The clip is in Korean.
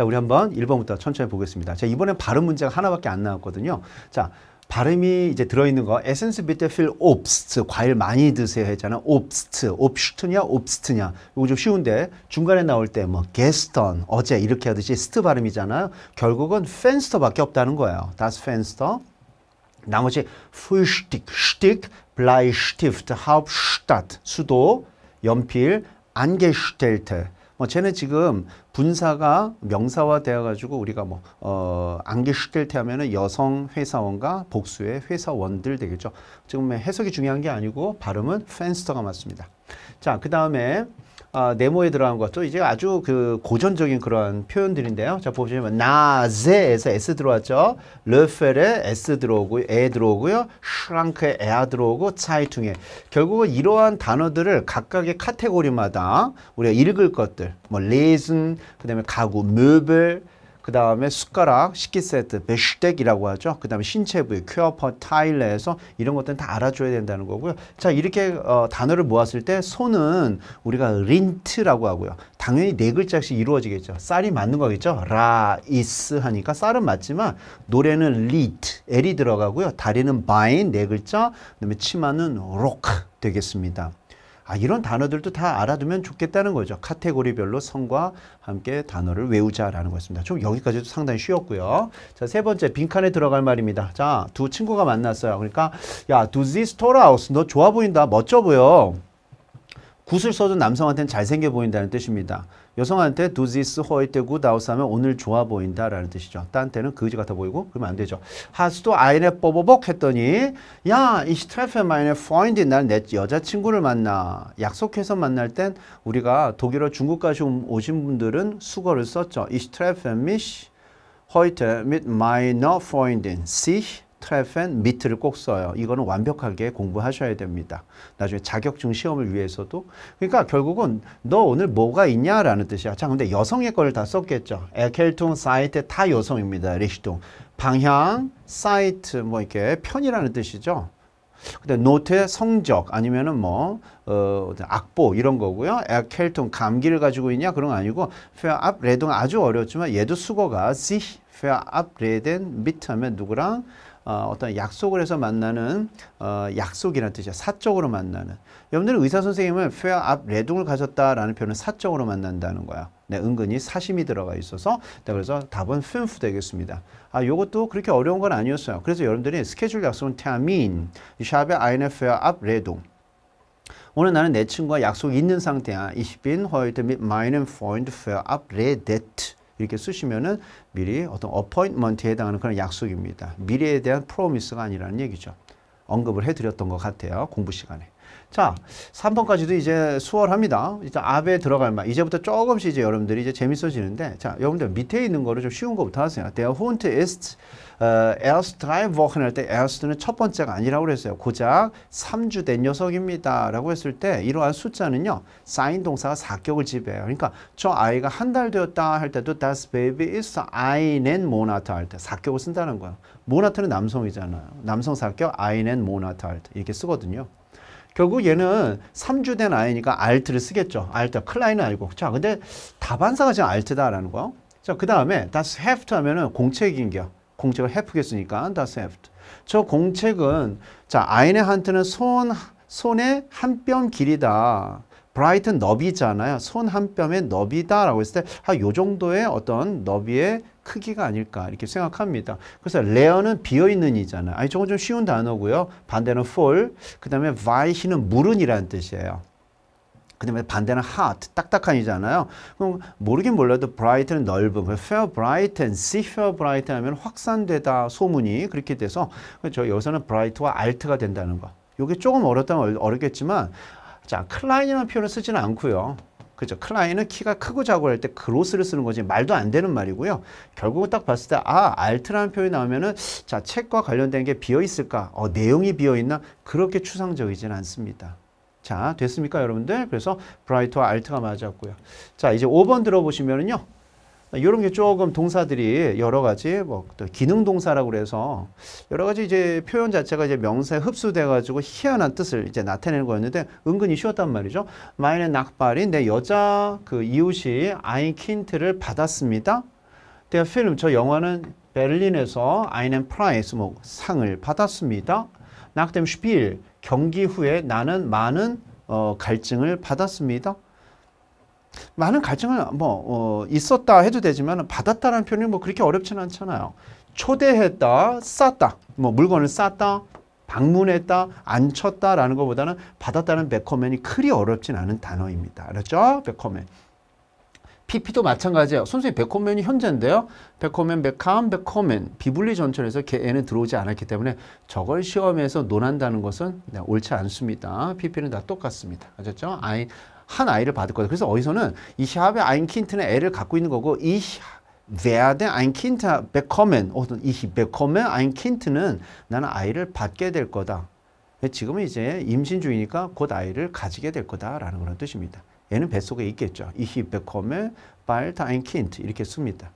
자, 우리 한번 1번부터 천천히 보겠습니다. 자, 이번엔 발음 문제가 하나밖에 안 나왔거든요. 자, 발음이 이제 들어있는 거 에센스 비테필 옵스트 과일 많이 드세요 했잖아 옵스트 옵슈트냐 옵스트냐 이거 좀 쉬운데 중간에 나올 때 뭐 게스턴 어제 이렇게 하듯이 스트 발음이잖아요 결국은 펜스터밖에 없다는 거예요 다스 펜스터 나머지 풀슈틱 슈틱 블라이슈티프트 하프슈타트 수도 연필 안게슈텔트 뭐 쟤는 지금 분사가 명사화 되어가지고 우리가 뭐 어, 암기시킬테 하면은 여성 회사원과 복수의 회사원들 되겠죠. 지금 뭐 해석이 중요한 게 아니고 발음은 펜스터가 맞습니다. 자, 그 다음에 어, 네모에 들어간 것도 이제 아주 그 고전적인 그런 표현들인데요. 자 보시면 나제에서 s 들어왔죠. 르페에 s 들어오고 에 들어오고요. 슈랑크에 에아 들어오고 차이퉁에 결국은 이러한 단어들을 각각의 카테고리마다 우리가 읽을 것들 뭐 레슨 그다음에 가구 m ö 그 다음에 숟가락, 식기세트, 베슈덱이라고 하죠. 그 다음에 신체 부위, 큐어퍼, 타일레에서 이런 것들은 다 알아줘야 된다는 거고요. 자 이렇게 어, 단어를 모았을 때 손은 우리가 린트라고 하고요. 당연히 네 글자씩 이루어지겠죠. 쌀이 맞는 거겠죠. 라, 이스 하니까 쌀은 맞지만 노래는 리트, L이 들어가고요. 다리는 바인 네 글자, 그 다음에 치마는 록 되겠습니다. 아, 이런 단어들도 다 알아두면 좋겠다는 거죠. 카테고리별로 성과 함께 단어를 외우자라는 것입니다. 좀 여기까지도 상당히 쉬웠고요. 자, 세 번째 빈칸에 들어갈 말입니다. 자, 두 친구가 만났어요. 그러니까 야, do this store house 너 좋아 보인다. 멋져 보여. 굿을 써준 남성한테는 잘생겨 보인다는 뜻입니다. 여성한테 do this heute good u t 하면 오늘 좋아 보인다 라는 뜻이죠. 딴때는 그지 같아 보이고 그러면 안 되죠. Hast du eine 뽀뽀복 했더니 야, ich treffe meine Freundin. 난내 여자친구를 만나. 약속해서 만날 땐 우리가 독일어 중국까지 오신 분들은 수거를 썼죠. Ich treffe mich heute mit meiner Freundin. Sie 트레펜, 미트를 꼭 써요. 이거는 완벽하게 공부하셔야 됩니다. 나중에 자격증 시험을 위해서도. 그러니까 결국은 너 오늘 뭐가 있냐라는 뜻이야. 자, 근데 여성의 거를 다 썼겠죠. 에켈통, 사이트 다 여성입니다. 리시동. 방향, 사이트, 뭐 이렇게 편이라는 뜻이죠. 근데 노트의 성적 아니면은 뭐 어, 악보 이런 거고요. 에켈통 감기를 가지고 있냐 그런 거 아니고 페압 어 레동 드 아주 어렵지만 얘도 수거가 시 페압 어 레덴 미트하면 누구랑 어, 떤 약속을 해서 만나는 어, 약속이라는 뜻이야. 사적으로 만나는. 여러분들은 의사 선생님은 폐하 앞 레둥을 가졌다라는 표현은 사적으로 만난다는 거야. 네, 은근히 사심이 들어가 있어서 네, 그래서 답은 휜프 되겠습니다. 아, 요것도 그렇게 어려운 건 아니었어요. 그래서 여러분들이 스케줄 약속은 태아민, 샵의 INF의 앞 레동. 오늘 나는 내 친구와 약속이 있는 상태야. Ich bin heute mit meinem Freund verabredet. 이렇게 쓰시면은 미리 어떤 어포인먼트에 해당하는 그런 약속입니다. 미래에 대한 프로미스가 아니라는 얘기죠. 언급을 해드렸던 것 같아요. 공부 시간에. 자, 3번까지도 이제 수월합니다. 일단 아베 들어갈 말. 이제부터 조금씩 이제 여러분들이 이제 재밌어지는데, 자, 여러분들 밑에 있는 거를 좀 쉬운 거부터 하세요. Der Hund ist uh, erst r e i Wochen 할때 erst는 첫 번째가 아니라고 그랬어요. 고작 3주 된 녀석입니다. 라고 했을 때 이러한 숫자는요. 사인 동사가 사격을 지배해요. 그러니까 저 아이가 한 달 되었다 할 때도 das baby is einen Monat 할때 사격을 쓴다는 거예요. 모나트는 남성이잖아요. 남성 사격 einen Monat 할때 이렇게 쓰거든요. 결국 얘는 3주 된 아이니까 알트를 쓰겠죠. 알트, 클라인은 알고. 자, 근데 다반사가 지금 알트다라는 거. 자, 그 다음에 다스 헤프트 하면은 공책인 겨. 공책을 헤프겠으니까 다스 헤프트. 저 공책은 자, 아이네한테는 손, 손의 한 뼘 길이다. 브라이튼 너비잖아요. 손 한 뼘의 너비다라고 했을 때, 아, 요 정도의 어떤 너비의 크기가 아닐까 이렇게 생각합니다. 그래서 레어는 비어있는 이잖아요. 아니 저건 좀 쉬운 단어고요. 반대는 full, 그 다음에 vice는 물은이라는 뜻이에요. 그 다음에 반대는 hot, 딱딱한이잖아요. 그럼 모르긴 몰라도 bright는 넓음, fair bright and see fair bright 하면 확산되다 소문이 그렇게 돼서 저 여기서는 bright와 alt가 된다는 거. 이게 조금 어렵다면 어렵겠지만 자, 클라인이라는 표현을 쓰지는 않고요. 그죠. 클라인은 키가 크고 작고 할 때 그로스를 쓰는 거지 말도 안 되는 말이고요. 결국은 딱 봤을 때 아, 알트라는 표현이 나오면은 자, 책과 관련된 게 비어 있을까? 어, 내용이 비어 있나? 그렇게 추상적이진 않습니다. 자, 됐습니까, 여러분들? 그래서 브라이트와 알트가 맞았고요. 자, 이제 5번 들어보시면은요. 이런 게 조금 동사들이 여러 가지 뭐또 기능 동사라고 그래서 여러 가지 이제 표현 자체가 이제 명사에 흡수돼 가지고 희한한 뜻을 이제 나타내는 거였는데 은근히 쉬웠단 말이죠. 마인의 낙발이 내 여자 그 이웃이 아인킨트를 받았습니다. 대 네, 필름 저 영화는 베를린에서 아이넨 프라이스 뭐 상을 받았습니다. 낙뎀 슈필 경기 후에 나는 많은 어, 갈증을 받았습니다. 많은 갈증은 뭐 어, 있었다 해도 되지만 받았다라는 표현이 뭐 그렇게 어렵지는 않잖아요. 초대했다, 쌌다, 뭐 물건을 쌌다, 방문했다, 앉혔다라는 것보다는 받았다는 백커맨이 그리 어렵진 않은 단어입니다. 알았죠? 백커맨. PP도 마찬가지예요. 순수히 베코맨이 현재인데요. 베코맨, 베캄, 베코맨 비분리 전철에서 걔는 들어오지 않았기 때문에 저걸 시험에서 논한다는 것은 네, 옳지 않습니다. PP는 다 똑같습니다. 아셨죠? 아이, 한 아이를 받을 거예요. 그래서 어디서는 이 샵의 아인킨트는 애를 갖고 있는 거고 이 werde ein Kind bekommen, 어떤 ich bekomme ein Kind는 나는 아이를 받게 될 거다. 지금은 이제 임신 중이니까 곧 아이를 가지게 될 거다라는 그런 뜻입니다. 얘는 뱃속에 있겠죠. Ich bekomme bald ein Kind 이렇게 씁니다.